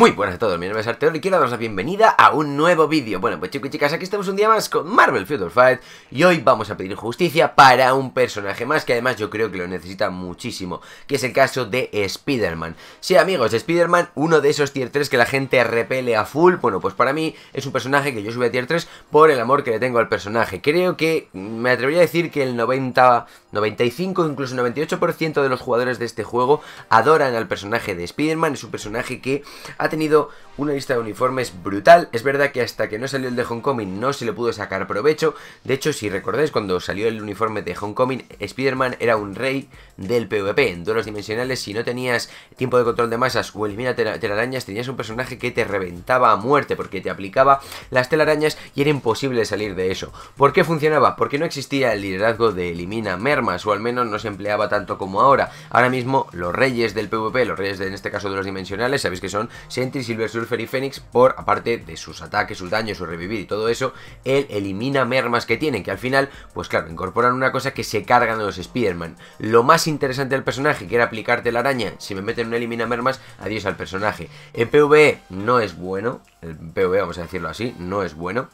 Muy buenas a todos, mi nombre es Arteor y quiero daros la bienvenida a un nuevo vídeo. Bueno, pues chicos y chicas, aquí estamos un día más con Marvel Future Fight y hoy vamos a pedir justicia para un personaje más que además yo creo que lo necesita muchísimo, que es el caso de Spider-Man. Sí, amigos, Spider-Man, uno de esos tier 3 que la gente repele a full, bueno, pues para mí es un personaje que yo sube a tier 3 por el amor que le tengo al personaje. Creo que me atrevería a decir que el 90, 95, incluso 98% de los jugadores de este juego adoran al personaje de Spider-Man, es un personaje que ha tenido una lista de uniformes brutal. Es verdad que hasta que no salió el de Homecoming no se le pudo sacar provecho. De hecho, si recordáis, cuando salió el uniforme de Homecoming, Spider-Man era un rey del PvP. En duelos dimensionales, si no tenías tiempo de control de masas o elimina telarañas, tenías un personaje que te reventaba a muerte porque te aplicaba las telarañas y era imposible salir de eso. ¿Por qué funcionaba? Porque no existía el liderazgo de elimina mermas o al menos no se empleaba tanto como ahora. Ahora mismo los reyes del PvP, los reyes en este caso de los dimensionales, sabéis que son Sentry, Silver Surfer y Phoenix por, aparte de sus ataques, sus daños, su revivir y todo eso, él elimina mermas que tienen, que al final, pues claro, incorporan una cosa que se cargan los Spider-Man. Lo más interesante del personaje, que era aplicarte la araña, si me meten un elimina mermas, adiós al personaje. En PvE no es bueno, el PvE vamos a decirlo así, no es bueno.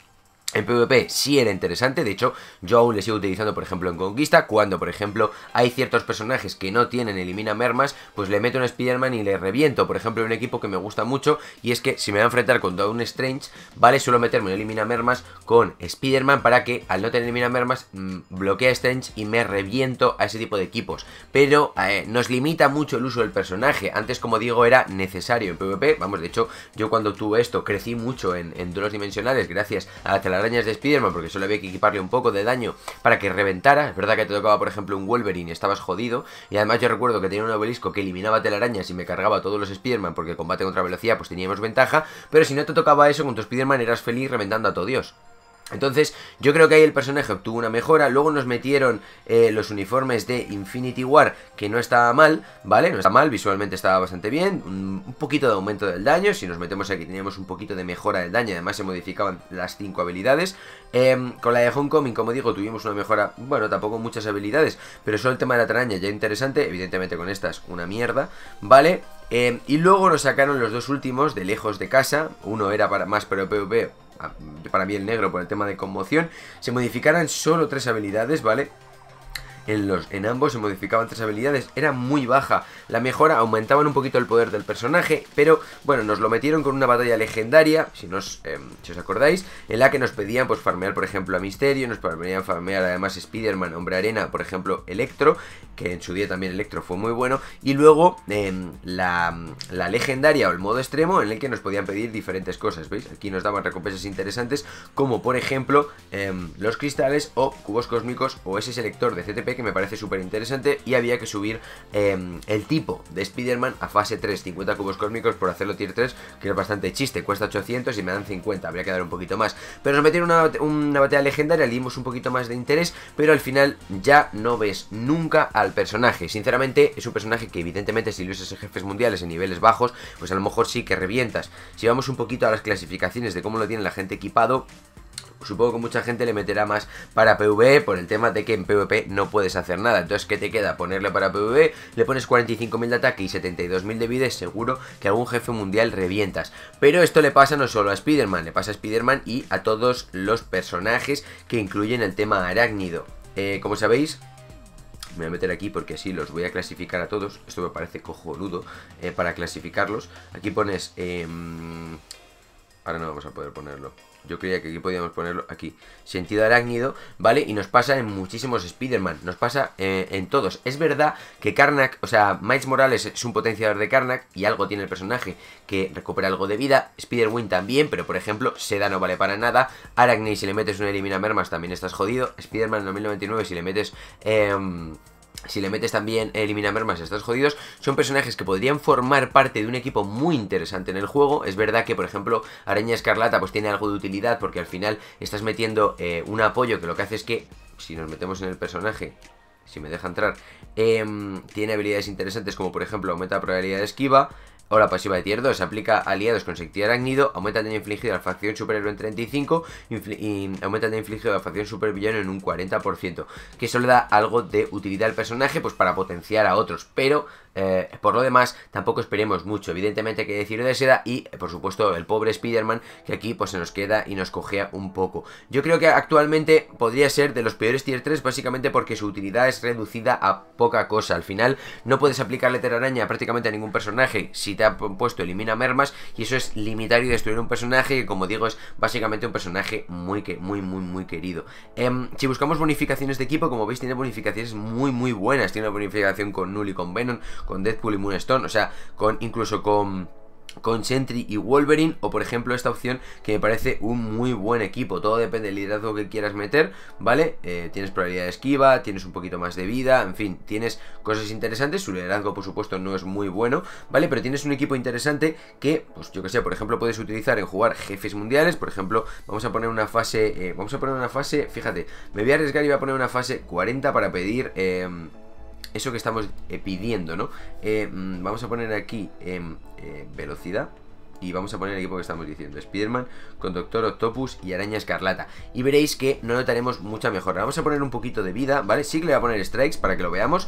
En PvP sí era interesante, de hecho yo aún le sigo utilizando por ejemplo en Conquista, cuando por ejemplo hay ciertos personajes que no tienen elimina mermas, pues le meto un Spider-Man y le reviento, por ejemplo un equipo que me gusta mucho y es que si me va a enfrentar con un Strange, vale, suelo meterme un elimina mermas con Spider-Man para que al no tener elimina mermas mm, bloquea Strange y me reviento a ese tipo de equipos, pero eh, nos limita mucho el uso del personaje, antes como digo era necesario en PvP, vamos, de hecho yo cuando tuve esto crecí mucho en, en dimensionales gracias a la arañas de Spiderman porque solo había que equiparle un poco de daño para que reventara. Es verdad que te tocaba, por ejemplo, un Wolverine y estabas jodido. Y además yo recuerdo que tenía un obelisco que eliminaba telarañas y me cargaba todos los Spiderman porque el combate contra velocidad pues teníamos ventaja. Pero si no te tocaba eso, con tu Spiderman eras feliz reventando a todo Dios. Entonces, yo creo que ahí el personaje obtuvo una mejora. Luego nos metieron eh, los uniformes de Infinity War, que no estaba mal, ¿vale? No está mal, visualmente estaba bastante bien. Un poquito de aumento del daño. Si nos metemos aquí, teníamos un poquito de mejora del daño. Además, se modificaban las cinco habilidades. Em, con la de Homecoming, como digo, tuvimos una mejora. Bueno, tampoco muchas habilidades, pero solo el tema de la taraña ya interesante. Evidentemente, con estas, una mierda, ¿vale? Em, y luego nos sacaron los dos últimos de lejos de casa. Uno era para más pero PvP para mí el negro por el tema de conmoción, se modificarán solo tres habilidades, ¿vale? en, los, en ambos se modificaban tres habilidades, era muy baja. La mejora aumentaban un poquito el poder del personaje, pero bueno, nos lo metieron con una batalla legendaria, si, nos, em, os acordáis, en la que nos pedían pues farmear por ejemplo a Misterio, nos pedían farmear además Spider-Man, Hombre Arena, por ejemplo Electro, que en su día también Electro fue muy bueno, y luego em, la, legendaria o el modo extremo en el que nos podían pedir diferentes cosas, ¿veis? Aquí nos daban recompensas interesantes como por ejemplo em, los cristales o cubos cósmicos o ese selector de CTP que me parece súper interesante y había que subir em, el tipo de Spider-Man a fase 3, 50 cubos cósmicos por hacerlo tier 3, que es bastante chiste, cuesta 800 y me dan 50, habría que dar un poquito más. Pero nos metieron una, una batalla legendaria, le dimos un poquito más de interés, pero al final ya no ves nunca al personaje. Sinceramente, es un personaje que evidentemente si lo usas en jefes mundiales en niveles bajos, pues a lo mejor sí que revientas. Si vamos un poquito a las clasificaciones de cómo lo tiene la gente equipado, supongo que mucha gente le meterá más para PvE por el tema de que en PvP no puedes hacer nada. Entonces, ¿qué te queda? Ponerle para PvE, le pones 45.000 de ataque y 72.000 de vida seguro que algún jefe mundial revientas. Pero esto le pasa no solo a Spider-Man, le pasa a Spider-Man y a todos los personajes que incluyen el tema arácnido. Eh, como sabéis, me voy a meter aquí porque así los voy a clasificar a todos. Esto me parece cojonudo eh, para clasificarlos. Aquí pones em, Ahora no vamos a poder ponerlo. Yo creía que aquí podíamos ponerlo aquí. Sentido arácnido, ¿vale? Y nos pasa en muchísimos Spider-Man. Nos pasa eh, en todos. Es verdad que Karnak, o sea, Miles Morales es un potenciador de Karnak y algo tiene el personaje que recupera algo de vida. Spider-Win también, pero por ejemplo, Seda no vale para nada. Aracne, si le metes una elimina mermas, también estás jodido. Spider-Man 1999 si le metes... Eh, si le metes también elimina mermas, estás jodidos. Son personajes que podrían formar parte de un equipo muy interesante en el juego. Es verdad que, por ejemplo, Araña Escarlata pues tiene algo de utilidad porque al final estás metiendo eh, un apoyo que lo que hace es que, si nos metemos en el personaje, si me deja entrar, em, tiene habilidades interesantes como, por ejemplo, aumenta la probabilidad de esquiva, la pasiva de tier 2 se aplica aliados con sentido arácnido, aumenta el daño infligido a la facción superhéroe en 35 y aumenta el daño infligido a la facción supervillano en un 40%, que eso le da algo de utilidad al personaje pues para potenciar a otros, pero eh, por lo demás tampoco esperemos mucho, evidentemente hay que decir de seda y eh, por supuesto el pobre Spider-Man que aquí pues se nos queda y nos cogea un poco. Yo creo que actualmente podría ser de los peores tier 3 básicamente porque su utilidad es reducida a poca cosa, al final no puedes aplicarle araña prácticamente a ningún personaje si te ha puesto elimina mermas y eso es limitar y destruir un personaje que como digo es básicamente un personaje muy, que, muy, muy, muy querido. Em, si buscamos bonificaciones de equipo, como veis tiene bonificaciones muy, muy buenas. Tiene una bonificación con Null y con Venom, con Deadpool y Moonstone, o sea, con incluso con con Sentry y Wolverine o por ejemplo esta opción que me parece un muy buen equipo, todo depende del liderazgo que quieras meter, ¿vale? Eh, tienes probabilidad de esquiva, tienes un poquito más de vida, en fin, tienes cosas interesantes, su liderazgo por supuesto no es muy bueno, ¿vale? Pero tienes un equipo interesante que, pues yo que sé, por ejemplo puedes utilizar en jugar jefes mundiales, por ejemplo, vamos a poner una fase, eh, vamos a poner una fase, fíjate, me voy a arriesgar y voy a poner una fase 40 para pedir... Em, eso que estamos eh, pidiendo, ¿no? Eh, mm, vamos a poner aquí em, eh, velocidad. Y vamos a poner aquí que estamos diciendo Spider-Man con Doctor Octopus y Araña Escarlata Y veréis que no notaremos mucha mejora Vamos a poner un poquito de vida, ¿vale? Sí que le voy a poner strikes para que lo veamos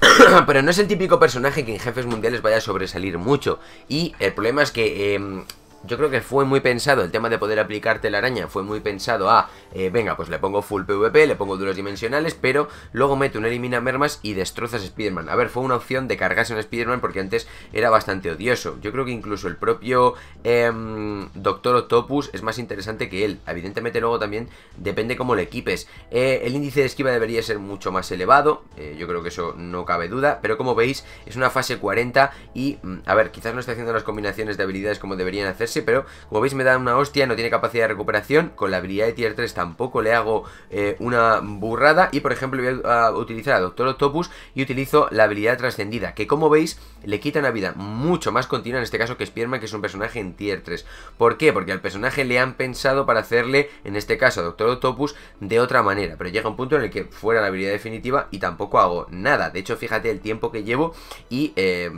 pero no es el típico personaje que en jefes mundiales vaya a sobresalir mucho. Y el problema es que em, yo creo que fue muy pensado, el tema de poder aplicarte la araña fue muy pensado a, eh, venga, pues le pongo full PvP, le pongo duros dimensionales, pero luego mete un elimina mermas y destrozas Spider-Man. A ver, fue una opción de cargarse un Spider-Man porque antes era bastante odioso. Yo creo que incluso el propio em, Doctor Octopus es más interesante que él. Evidentemente luego también depende cómo le equipes. Eh, el índice de esquiva debería ser mucho más elevado, eh, yo creo que eso no cabe duda, pero como veis es una fase 40 y, mm, a ver, quizás no esté haciendo las combinaciones de habilidades como deberían hacerse, pero como veis me da una hostia, no tiene capacidad de recuperación, con la habilidad de tier 3 tampoco le hago eh, una burrada y por ejemplo voy a, utilizar a Doctor Octopus y utilizo la habilidad trascendida, que como veis le quita una vida mucho más continua, en este caso que Spearman, que es un personaje en tier 3. ¿Por qué? Porque al personaje le han pensado para hacerle, en este caso a Doctor Octopus, de otra manera, pero llega un punto en el que fuera la habilidad definitiva y tampoco hago nada. De hecho, fíjate el tiempo que llevo y... Eh,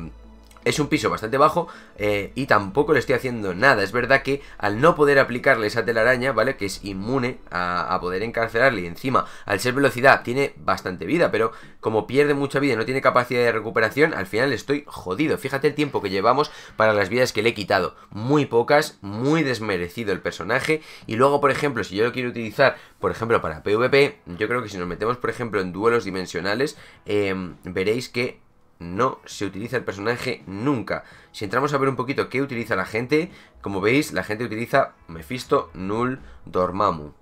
es un piso bastante bajo eh, y tampoco le estoy haciendo nada. Es verdad que al no poder aplicarle esa telaraña, ¿vale? Que es inmune a, poder encarcelarle y encima al ser velocidad tiene bastante vida, pero como pierde mucha vida y no tiene capacidad de recuperación, al final estoy jodido. Fíjate el tiempo que llevamos para las vidas que le he quitado. Muy pocas, muy desmerecido el personaje y luego, por ejemplo, si yo lo quiero utilizar, por ejemplo, para PvP, yo creo que si nos metemos, por ejemplo, en duelos dimensionales, eh, veréis que no se utiliza el personaje nunca. Si entramos a ver un poquito qué utiliza la gente, como veis, la gente utiliza Mephisto, Null, Dormammu.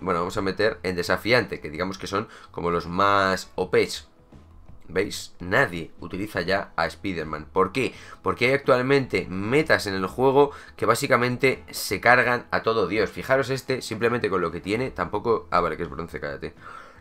Bueno, vamos a meter en desafiante, que digamos que son como los más OPs. ¿Veis? Nadie utiliza ya a Spider-Man. ¿Por qué? Porque hay actualmente metas en el juego que básicamente se cargan a todo Dios. Fijaros este, simplemente con lo que tiene, tampoco... Ah, vale, que es bronce, cállate.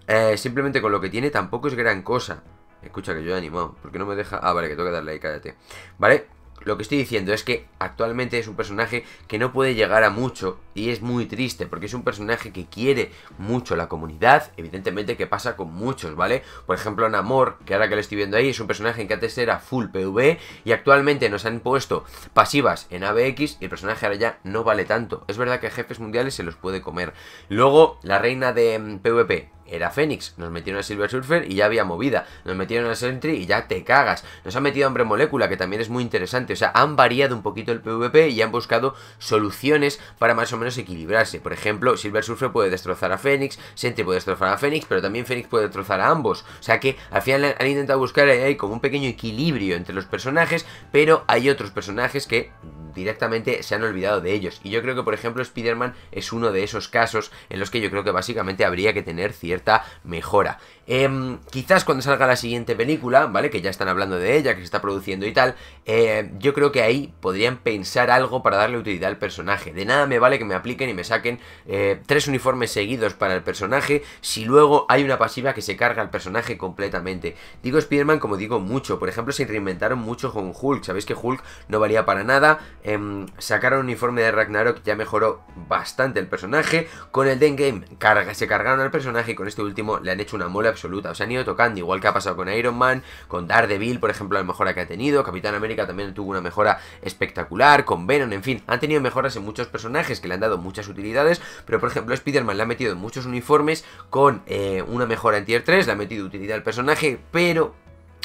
Eh, simplemente con lo que tiene tampoco es gran cosa. Escucha que yo he animado. ¿Por no me deja? Ah, vale, que tengo que darle ahí, cállate. Vale, lo que estoy diciendo es que actualmente es un personaje que no puede llegar a mucho y es muy triste porque es un personaje que quiere mucho la comunidad, evidentemente que pasa con muchos, ¿vale? Por ejemplo, Namor, que ahora que lo estoy viendo ahí, es un personaje que antes era full PV y actualmente nos han puesto pasivas en ABX y el personaje ahora ya no vale tanto. Es verdad que jefes mundiales se los puede comer. Luego, la reina de mm, PvP, era Fénix. Nos metieron a Silver Surfer y ya había movida. Nos metieron a Sentry y ya te cagas. Nos han metido a Hombre Molécula, que también es muy interesante. O sea, han variado un poquito el PvP y han buscado soluciones para más o menos equilibrarse. Por ejemplo, Silver Surfer puede destrozar a Fénix, Sentry puede destrozar a Fénix, pero también Fénix puede destrozar a ambos. O sea que al final han intentado buscar ahí como un pequeño equilibrio entre los personajes, pero hay otros personajes que directamente se han olvidado de ellos. Y yo creo que, por ejemplo, Spider-Man es uno de esos casos en los que yo creo que básicamente habría que tener cierta mejora. Em, quizás cuando salga la siguiente película, ¿vale? Que ya están hablando de ella, que se está produciendo y tal, eh, yo creo que ahí podrían pensar algo para darle utilidad al personaje. De nada me vale que me apliquen y me saquen eh, tres uniformes seguidos para el personaje si luego hay una pasiva que se carga al personaje completamente. Digo Spider-Man como digo mucho, por ejemplo se reinventaron mucho con Hulk, sabéis que Hulk no valía para nada, Em, sacaron un uniforme de Ragnarok, ya mejoró bastante el personaje. Con el de game se cargaron al personaje y con este último le han hecho una mola absoluta. O sea, han ido tocando, igual que ha pasado con Iron Man, con Daredevil, por ejemplo, la mejora que ha tenido. Capitán América también tuvo una mejora espectacular, con Venom, en fin. Han tenido mejoras en muchos personajes que le han dado muchas utilidades, pero por ejemplo, Spider-Man le ha metido en muchos uniformes con eh, una mejora en tier 3, le ha metido utilidad al personaje, pero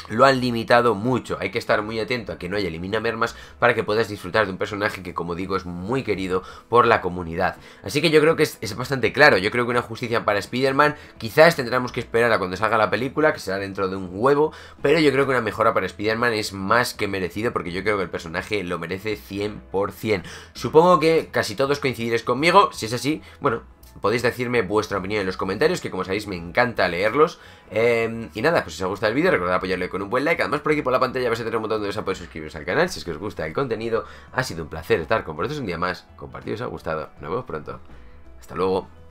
lo han limitado mucho. Hay que estar muy atento a que no haya elimina mermas para que puedas disfrutar de un personaje que, como digo, es muy querido por la comunidad. Así que yo creo que es, bastante claro. Yo creo que una justicia para Spider-Man quizás tendremos que esperar a cuando salga la película, que será dentro de un huevo, pero yo creo que una mejora para Spider-Man es más que merecido porque yo creo que el personaje lo merece 100%. Supongo que casi todos coincidiréis conmigo. Si es así, bueno, Podéis decirme vuestra opinión en los comentarios, que como sabéis me encanta leerlos. Em, y nada, pues si os ha gustado el vídeo, recordad apoyarlo con un buen like. Además, por aquí por la pantalla vais a tener un montón de Suscribiros al canal si es que os gusta el contenido. Ha sido un placer estar con vosotros un día más. Compartido si os ha gustado. Nos vemos pronto. Hasta luego.